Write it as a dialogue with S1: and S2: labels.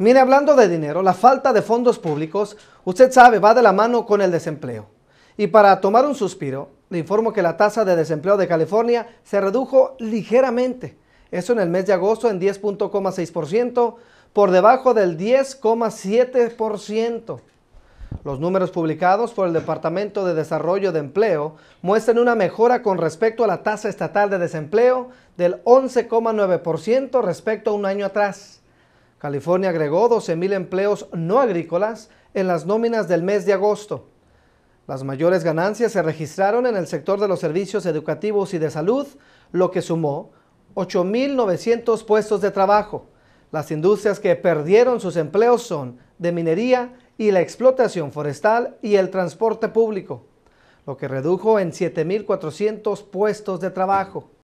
S1: Mire, hablando de dinero, la falta de fondos públicos, usted sabe, va de la mano con el desempleo. Y para tomar un suspiro, le informo que la tasa de desempleo de California se redujo ligeramente. Eso en el mes de agosto en 10.6%, por debajo del 10,7%. Los números publicados por el Departamento de Desarrollo de Empleo muestran una mejora con respecto a la tasa estatal de desempleo del 11,9% respecto a un año atrás. California agregó 12.000 empleos no agrícolas en las nóminas del mes de agosto. Las mayores ganancias se registraron en el sector de los servicios educativos y de salud, lo que sumó 8.900 puestos de trabajo. Las industrias que perdieron sus empleos son de minería y la explotación forestal y el transporte público, lo que redujo en 7.400 puestos de trabajo.